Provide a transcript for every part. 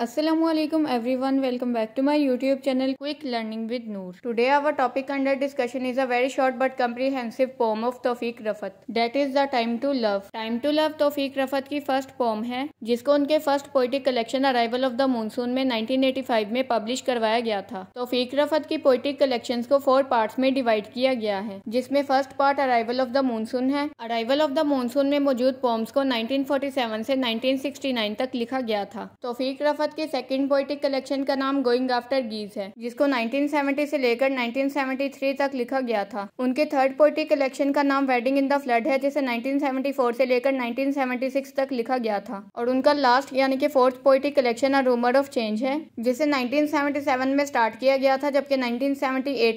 Aslam everyone welcome back to my YouTube channel quick learning with Noor today our topic under discussion is a very short but comprehensive poem of Taufiq Rafat that is the time to love time to love Taufiq Rafat की first form है जिसको उनके first poetic collection arrival of the monsoon में 1985 में publish करवाया गया था तोफीक रफत की पोइट्रिक कलेक्शन को फोर पार्ट में डिवाइड किया गया है जिसमे first part arrival of the monsoon है अराइवल ऑफ द मानसून में मौजूद पोम्स को नाइनटीन से नाइनटीन तक लिखा गया था तोफीक रफत बाद के सेकंड पोइटिक कलेक्शन का नाम गोइंग आफ्टर गीज है जिसको 1970 से लेकर 1973 तक लिखा गया था उनके थर्ड पोइटिक कलेक्शन का नाम वेडिंग इन द फ्लड है जिसे 1974 से लेकर 1976 तक लिखा गया था और उनका लास्ट यानी कि fourth poetic collection a rumour of change है जिसे नाइनटीन में स्टार्ट किया गया था जबकि नाइनटीन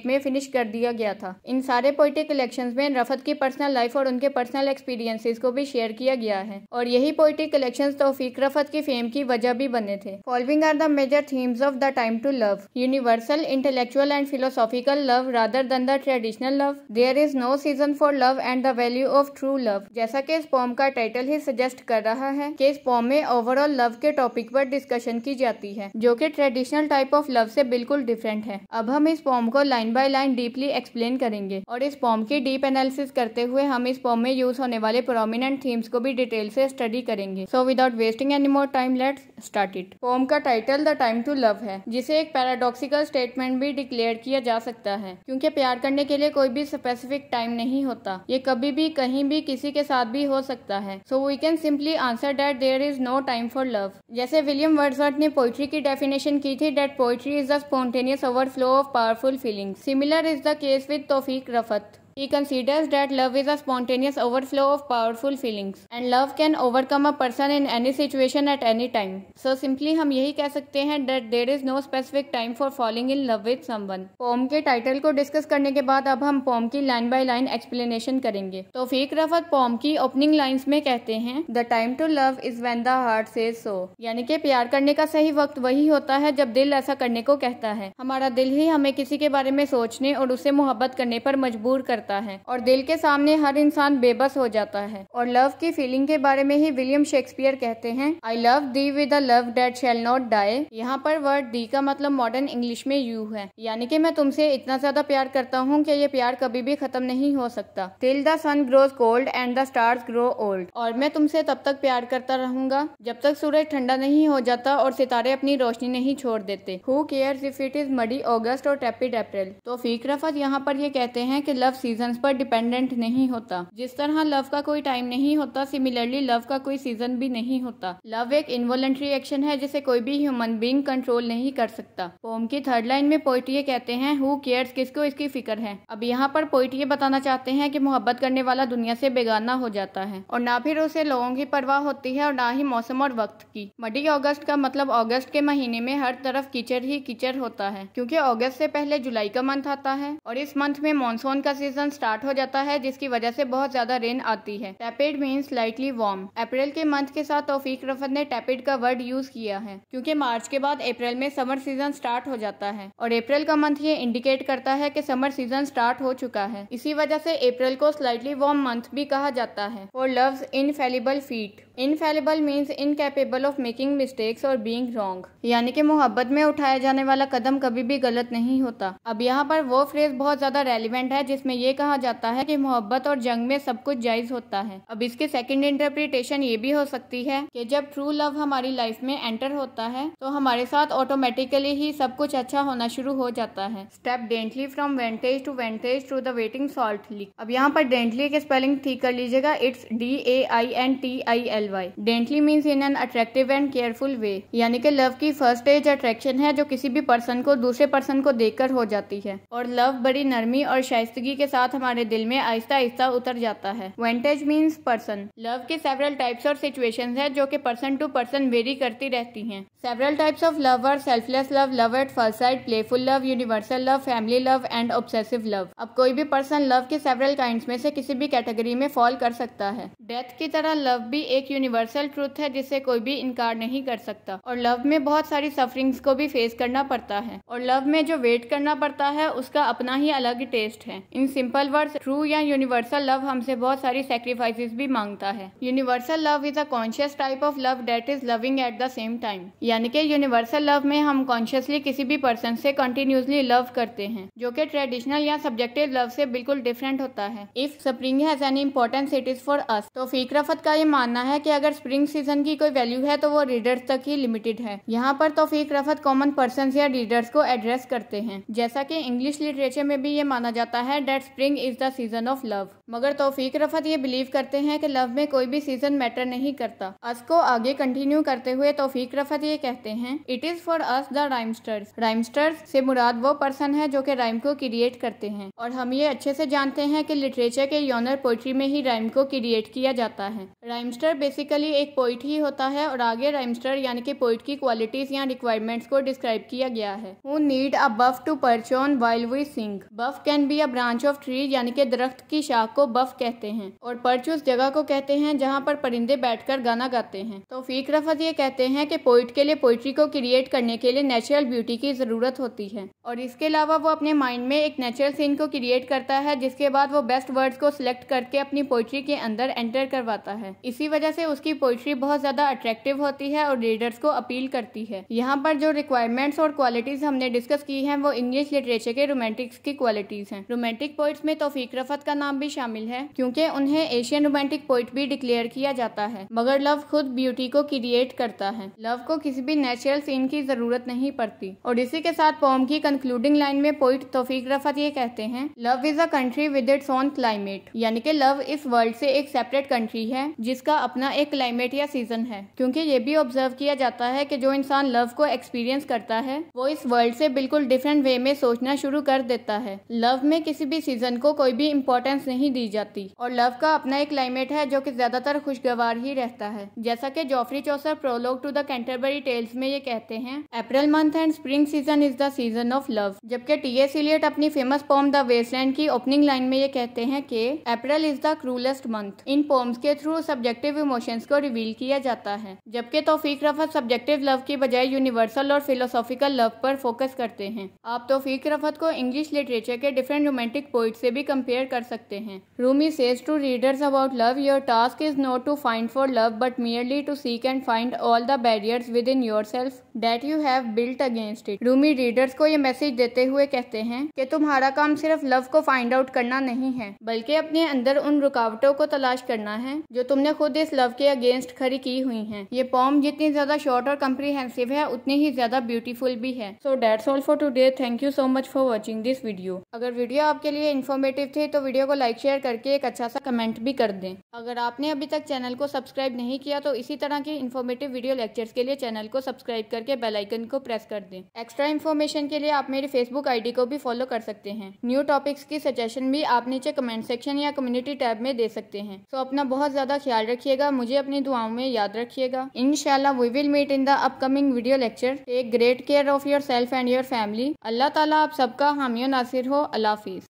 में फिनिश कर दिया गया था इन सारे पोइटिक कलेक्शन में रफत की पर्सनल लाइफ और उनके पर्सनल एक्सपीरियंसेस को भी शेयर किया गया है और यही पोइटिक कलेक्शन तोफीक रफत की फेम की वजह भी बने थे following are the major themes of the time to love universal intellectual and philosophical love rather than the traditional love there is no season for love and the value of true love जैसा कि इस पॉम का title ही suggest कर रहा है कि इस poem में ओवरऑल लव के टॉपिक पर डिस्कशन की जाती है जो कि ट्रेडिशनल टाइप ऑफ लव से बिल्कुल डिफरेंट है अब हम इस पॉम को line by line deeply explain करेंगे और इस पॉम की डीप एनालिसिस करते हुए हम इस पॉम में यूज होने वाले प्रोमिनेंट थीम्स को भी डिटेल से स्टडी करेंगे so without wasting any more time let's start it poem का title the time to love है जिसे एक पैराडॉक्सिकल स्टेटमेंट भी डिक्लेयर किया जा सकता है क्योंकि प्यार करने के लिए कोई भी स्पेसिफिक टाइम नहीं होता ये कभी भी कहीं भी किसी के साथ भी हो सकता है so we can simply answer that there is no time for love जैसे विलियम वर्ड ने पोइट्री की डेफिनेशन की थी that poetry is the spontaneous flow of powerful feeling similar is the case with Taufiq Rafat He considers that love is a spontaneous overflow of powerful feelings and love can overcome a person in any situation at any time. So simply हम यही कह सकते हैं that there is no specific time for falling in love with someone. Poem के title को discuss करने के बाद अब हम poem की line by line explanation करेंगे तो फीक रफत poem की opening lines में कहते हैं the time to love is when the heart says so. यानी कि प्यार करने का सही वक्त वही होता है जब दिल ऐसा करने को कहता है हमारा दिल ही हमें किसी के बारे में सोचने और उसे मोहब्बत करने पर मजबूर कर करता है और दिल के सामने हर इंसान बेबस हो जाता है और लव की फीलिंग के बारे में ही विलियम शेक्सपियर कहते हैं I love thee with love that shall not die यहाँ पर वर्ड दी का मतलब मॉडर्न इंग्लिश में यू है यानी कि मैं तुमसे इतना ज्यादा प्यार करता हूँ कि ये प्यार कभी भी खत्म नहीं हो सकता till the sun grows cold and the stars grow old और मैं तुमसे तब तक प्यार करता रहूंगा जब तक सूरज ठंडा नहीं हो जाता और सितारे अपनी रोशनी नहीं छोड़ देते who care if it is muddy August और tepid April Taufiq Rafat यहाँ पर ये कहते हैं कि लव सीजन पर डिपेंडेंट नहीं होता जिस तरह लव का कोई टाइम नहीं होता सिमिलरली लव का कोई सीजन भी नहीं होता लव एक इन्वोलेंट्री एक्शन है जिसे कोई भी ह्यूमन बींग कंट्रोल नहीं कर सकता पोम की थर्ड लाइन में पोइटिये कहते हैं हु केयर्स किसको इसकी फिक्र है अब यहाँ पर पोइटिये बताना चाहते हैं कि मोहब्बत करने वाला दुनिया से बेगाना हो जाता है और ना फिर उसे लोगों की परवाह होती है और ना ही मौसम और वक्त की मडी अगस्त का मतलब अगस्त के महीने में हर तरफ कीचड़ ही कीचड़ होता है क्योंकि अगस्त से पहले जुलाई का मंथ आता है और इस मंथ में मानसून का सीजन सीजन स्टार्ट हो जाता है जिसकी वजह से बहुत ज्यादा रेन आती है tepid mean lightly warm April के मंथ के साथ तोफीक रफत ने टैपिड का वर्ड यूज किया है क्योंकि मार्च के बाद अप्रैल में समर सीजन स्टार्ट हो जाता है और अप्रैल का मंथ ये इंडिकेट करता है की समर सीजन स्टार्ट हो चुका है इसी वजह से अप्रैल को स्लाइटली वार्म मंथ भी कहा जाता है love in infallible feet infallible means incapable of making mistakes और बींग रॉन्ग यानी कि मोहब्बत में उठाया जाने वाला कदम कभी भी गलत नहीं होता अब यहाँ पर वो फ्रेज बहुत ज्यादा रेलिवेंट है जिसमें ये ये कहा जाता है कि मोहब्बत और जंग में सब कुछ जायज़ होता है अब इसके सेकंड इंटरप्रिटेशन ये भी हो सकती है कि जब ट्रू लव हमारी लाइफ में एंटर होता है तो हमारे साथ ऑटोमेटिकली ही सब कुछ अच्छा होना शुरू हो जाता है step daintily from vantage to vantage to the waiting salt lick अब यहाँ पर डेंटली के स्पेलिंग ठीक कर लीजिएगा it's D A I N T I L Y daintily means in an attractive and careful way यानी कि लव की फर्स्ट एज अट्रैक्शन है जो किसी भी पर्सन को दूसरे पर्सन को देख हो जाती है और लव बड़ी नरमी और शाइस्तगी के साथ साथ हमारे दिल में आहिस्ता आहिस्ता उतर जाता है वेंटेज मीन्स पर्सन लव के सेवरल टाइप्स और सिचुएशन है जो की पर्सन टू पर्सन वेरी करती रहती है several types of love are selfless love love at first sight playful love universal love family love and obsessive love अब कोई भी पर्सन लव के सेवरल काइंड में से किसी भी कैटेगरी में फॉल कर सकता है डेथ की तरह लव भी एक यूनिवर्सल ट्रूथ है जिसे कोई भी इनकार नहीं कर सकता और लव में बहुत सारी सफरिंग्स को भी फेस करना पड़ता है और लव में जो वेट करना पड़ता है उसका अपना ही अलग टेस्ट है in simple simple word true या यूनिवर्सल लव हमसे बहुत सारी सेक्रीफाइसेस भी मांगता है universal love is a conscious type of love that is loving at the same time यानी कि यूनिवर्सल लव में हम कॉन्शियसली किसी भी पर्सन से कंटिन्यूसली लव करते हैं जो कि ट्रेडिशनल या सब्जेक्टिव लव से बिल्कुल डिफरेंट होता है if spring has an importance it is for us तो फीकरफत का ये मानना है की अगर स्प्रिंग सीजन की कोई वैल्यू है तो वो रीडर्स तक ही लिमिटेड है यहाँ पर तो फीकरफत कॉमन पर्सन या रीडर्स को एड्रेस करते हैं जैसा की इंग्लिश लिटरेचर में भी ये माना जाता है that spring is the season of love मगर तोफीक रफत ये बिलीव करते हैं कि लव में कोई भी सीजन मैटर नहीं करता अस को आगे कंटिन्यू करते हुए तोफीक रफत ये कहते हैं it is for us the rhymesters rhymesters से मुराद वो पर्सन है जो कि राइम को क्रिएट करते हैं और हम ये अच्छे से जानते हैं कि लिटरेचर के योनर पोइट्री में ही राइम को क्रिएट किया जाता है राइमस्टर बेसिकली एक पोइट ही होता है और आगे राइमस्टर यानी कि पोइट की क्वालिटीज या रिक्वायरमेंट्स को डिस्क्राइब किया गया है who need a bough to perch on while we sing bough can be a branch of tree tree यानी कि दरख्त की शाख को बफ कहते हैं और पर्च उस जगह को कहते हैं जहाँ पर परिंदे बैठकर गाना गाते हैं तो फीक रफत ये कहते हैं कि पोइट के लिए पोइट्री को क्रिएट करने के लिए नेचुरल ब्यूटी की ज़रूरत होती है और इसके अलावा वो अपने माइंड में एक नेचुरल सीन को क्रिएट करता है जिसके बाद वो बेस्ट वर्ड को सिलेक्ट करके अपनी पोइट्री के अंदर एंटर करवाता है इसी वजह से उसकी पोइट्री बहुत ज़्यादा अट्रैक्टिव होती है और रीडर्स को अपील करती है यहाँ पर जो रिक्वायरमेंट्स और क्वालिटीज़ हमने डिस्कस की हैं वो इंग्लिश लिटरेचर के रोमांटिक्स की क्वालिटीज़ हैं रोमांटिक पोइट पोइट्स में तोफीक रफत का नाम भी शामिल है क्योंकि उन्हें एशियन रोमांटिक पोइट भी डिक्लेयर किया जाता है मगर लव खुद ब्यूटी को क्रिएट करता है लव को किसी भी नेचुरल सीन की जरूरत नहीं पड़ती और इसी के साथ पोम की कंक्लूडिंग लाइन में पोइट तोफीक रफत ये कहते हैं love is a country with its own climate यानी कि लव इस वर्ल्ड से एक सेपरेट कंट्री है जिसका अपना एक क्लाइमेट या सीजन है क्योंकि ये भी ऑब्जर्व किया जाता है कि जो इंसान लव को एक्सपीरियंस करता है वो इस वर्ल्ड से बिल्कुल डिफरेंट वे में सोचना शुरू कर देता है लव में किसी भी सीजन सीजन को कोई भी इम्पोर्टेंस नहीं दी जाती और लव का अपना एक क्लाइमेट है जो की ज्यादातर खुशगवार ही रहता है जैसा की Geoffrey Chaucer prologue to the Canterbury Tales में ये कहते हैं April month and spring season is the season of love जबकि टी एस इलियट अपनी फेमस पोम द वेस्टलैंड की ओपनिंग लाइन में ये कहते हैं कि April is the cruellest month इन पोम्स के थ्रू सब्जेक्टिव इमोशंस को रिवील किया जाता है जबकि तोफीक रफत सब्जेक्टिव लव की बजाय यूनिवर्सल और फिलोसॉफिकल लव पर फोकस करते हैं आप तोफीक रफत को इंग्लिश लिटरेचर के डिफरेंट रोमांटिक पोइट पोइट से भी कंपेयर कर सकते हैं Rumi says to readers about love your task is not to find for love but merely to seek and find all the barriers within yourself that you have built against it Rumi readers को ये message देते हुए कहते हैं कि तुम्हारा काम सिर्फ लव को फाइंड आउट करना नहीं है बल्कि अपने अंदर उन रुकावटों को तलाश करना है जो तुमने खुद इस लव के अगेंस्ट खड़ी की हुई है ये पॉम जितनी ज्यादा शॉर्ट और कम्प्रीहेंसिव है उतनी ही ज्यादा ब्यूटीफुल भी है so that all for today thank you so much for watching this video अगर वीडियो आपके लिए इन्फॉर्मेटिव थे तो वीडियो को लाइक शेयर करके एक अच्छा सा कमेंट भी कर दें अगर आपने अभी तक चैनल को सब्सक्राइब नहीं किया तो इसी तरह के इन्फॉर्मेटिव वीडियो लेक्चर्स के लिए चैनल को सब्सक्राइब कर करके बेल आइकन को प्रेस कर दें एक्स्ट्रा इन्फॉर्मेशन के लिए आप मेरी फेसबुक आईडी को भी फॉलो कर सकते हैं न्यू टॉपिक्स की सजेशन भी आप नीचे कमेंट सेक्शन या कम्युनिटी टैब में दे सकते हैं सो अपना बहुत ज्यादा ख्याल रखिएगा मुझे अपनी दुआओं में याद रखिएगा इनशाला we will meet in the upcoming video lecture take great care of yourself and your family अल्लाह ताला आप सबका हामियो नासिर हो अल्लाह हाफिज